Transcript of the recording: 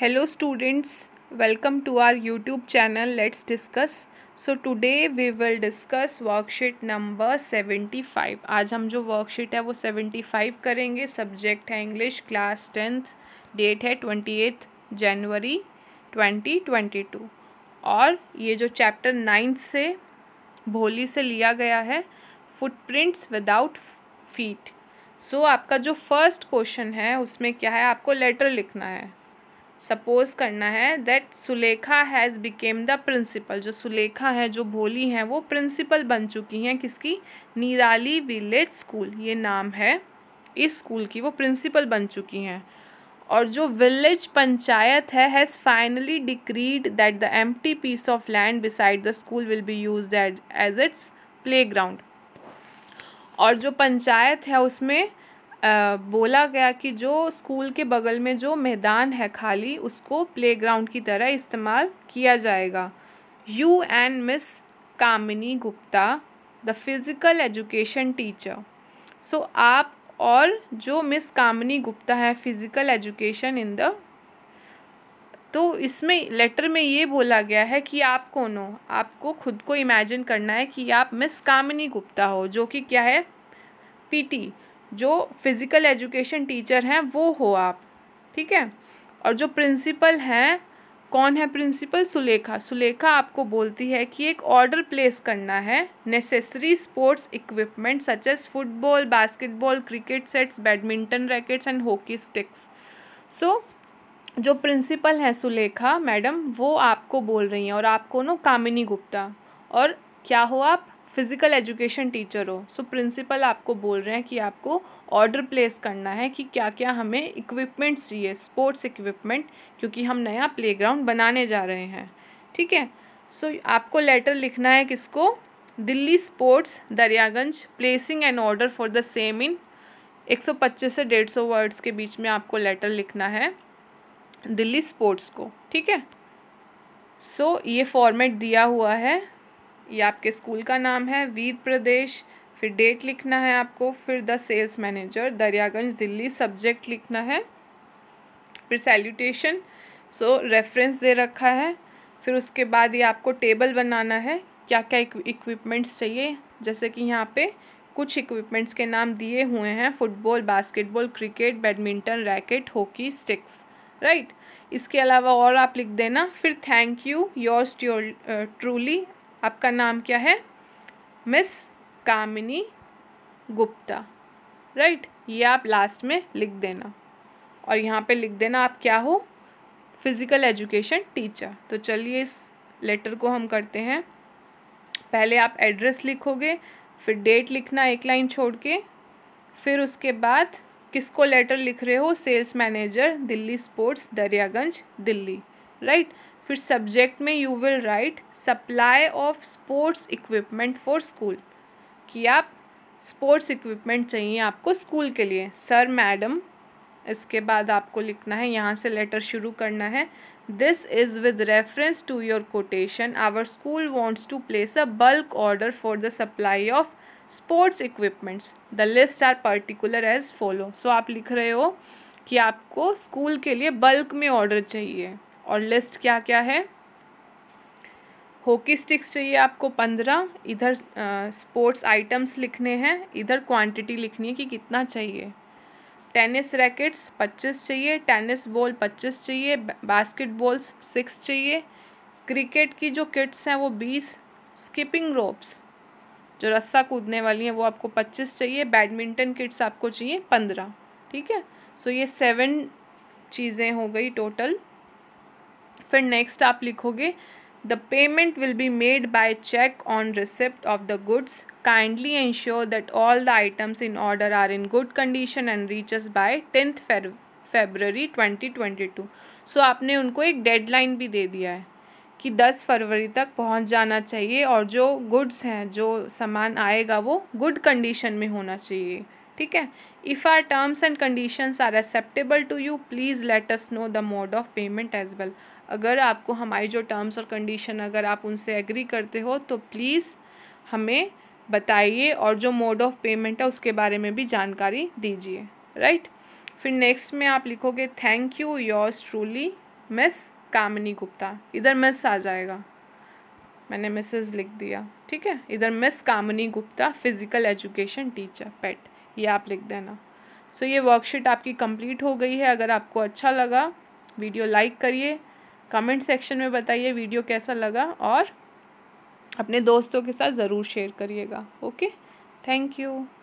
Hello students welcome to our YouTube channel let's discuss so today we will discuss worksheet number seventy five आज हम जो worksheet है वो seventy five करेंगे subject है English class tenth date है twenty eighth January twenty twenty to और ये जो चैप्टर नाइन्थ से भोली से लिया गया है footprints without feet so आपका जो फर्स्ट क्वेश्चन है उसमें क्या है आपको लेटर लिखना है सपोज करना है that Sulekha has become the principal जो सुलेखा है जो भोली हैं वो प्रिंसिपल बन चुकी हैं किसकी निराली विलेज स्कूल ये नाम है इस स्कूल की वो प्रिंसिपल बन चुकी हैं और जो विलेज पंचायत है has finally decreed that the empty piece of land beside the school will be use as its playground और जो पंचायत है उसमें बोला गया कि जो स्कूल के बगल में जो मैदान है खाली उसको प्लेग्राउंड की तरह इस्तेमाल किया जाएगा you and miss Kamini Gupta the physical education teacher so आप और जो मिस कामिनी गुप्ता है फिज़िकल एजुकेशन इन द तो इसमें लेटर में ये बोला गया है कि आप कौन हो आपको खुद को इमेजिन करना है कि आप मिस कामिनी गुप्ता हो जो कि क्या है पीटी जो फ़िज़िकल एजुकेशन टीचर हैं वो हो आप ठीक है और जो प्रिंसिपल हैं कौन है प्रिंसिपल सुलेखा सुलेखा आपको बोलती है कि एक ऑर्डर प्लेस करना है necessary sports equipment such as football basketball cricket sets badminton rackets and hockey sticks so जो प्रिंसिपल हैं सुलेखा मैडम वो आपको बोल रही हैं और आपको नो कामिनी गुप्ता और क्या हो आप फिज़िकल एजुकेशन टीचर हो सो प्रिंसिपल आपको बोल रहे हैं कि आपको ऑर्डर प्लेस करना है कि क्या क्या हमें इक्विपमेंट्स चाहिए स्पोर्ट्स इक्विपमेंट क्योंकि हम नया प्लेग्राउंड बनाने जा रहे हैं ठीक है सो so, आपको लेटर लिखना है किसको Delhi sports Daryaganj placing an order for the same in एक सौ पच्चीस से डेढ़ सौ वर्ड्स के बीच में आपको लेटर लिखना है दिल्ली स्पोर्ट्स को ठीक है सो so, ये फॉर्मेट दिया हुआ है ये आपके स्कूल का नाम है वीर प्रदेश फिर डेट लिखना है आपको फिर the sales manager Daryaganj Delhi subject लिखना है फिर सैल्यूटेशन सो रेफरेंस दे रखा है फिर उसके बाद ये आपको टेबल बनाना है क्या क्या इक्विपमेंट्स चाहिए जैसे कि यहाँ पे कुछ इक्विपमेंट्स के नाम दिए हुए हैं football basketball cricket badminton racket hockey sticks right इसके अलावा और आप लिख देना फिर थैंक यू योर्स ट्रूली आपका नाम क्या है मिस कामिनी गुप्ता राइट ये आप लास्ट में लिख देना और यहाँ पे लिख देना आप क्या हो फिज़िकल एजुकेशन टीचर तो चलिए इस लेटर को हम करते हैं पहले आप एड्रेस लिखोगे फिर डेट लिखना एक लाइन छोड़ के फिर उसके बाद किसको लेटर लिख रहे हो sales manager Delhi sports Daryaganj Delhi right right? फिर सब्जेक्ट में you will write supply of sports equipment for school कि आप स्पोर्ट्स इक्विपमेंट चाहिए आपको स्कूल के लिए सर मैडम इसके बाद आपको लिखना है यहाँ से लेटर शुरू करना है this is with reference to your quotation our school wants to place a bulk order for the supply of sports equipments the list are particular as follow so आप लिख रहे हो कि आपको स्कूल के लिए बल्क में ऑर्डर चाहिए और लिस्ट क्या क्या है हॉकी स्टिक्स चाहिए आपको पंद्रह इधर स्पोर्ट्स आइटम्स लिखने हैं इधर क्वांटिटी लिखनी है कि कितना चाहिए टेनिस रैकेट्स पच्चीस चाहिए टेनिस बॉल पच्चीस चाहिए बास्केटबॉल्स सिक्स चाहिए क्रिकेट की जो किट्स हैं वो बीस स्किपिंग रोप्स जो रस्सा कूदने वाली हैं वो आपको पच्चीस चाहिए बैडमिंटन किट्स आपको चाहिए पंद्रह ठीक है सो so ये सेवन चीज़ें हो गई टोटल फिर नेक्स्ट आप लिखोगे the payment will be made by cheque on receipt of the goods kindly ensure that all the items in order are in good condition and reaches by tenth February twenty twenty two so आपने उनको एक deadline भी दे दिया है कि दस फरवरी तक पहुंच जाना चाहिए और जो गुड्स हैं जो सामान आएगा वो गुड कंडीशन में होना चाहिए ठीक है if our terms and conditions are acceptable to you please let us know the mode of payment as well अगर आपको हमारी जो टर्म्स और कंडीशन अगर आप उनसे एग्री करते हो तो प्लीज़ हमें बताइए और जो मोड ऑफ पेमेंट है उसके बारे में भी जानकारी दीजिए राइट फिर नेक्स्ट में आप लिखोगे thank you yours truly miss Kamini Gupta इधर मिस आ जाएगा मैंने मिसेज लिख दिया ठीक है इधर miss Kamini Gupta physical education teacher पेट ये आप लिख देना सो so, ये वर्कशीट आपकी कंप्लीट हो गई है अगर आपको अच्छा लगा वीडियो लाइक करिए कमेंट सेक्शन में बताइए वीडियो कैसा लगा और अपने दोस्तों के साथ ज़रूर शेयर करिएगा ओके थैंक यू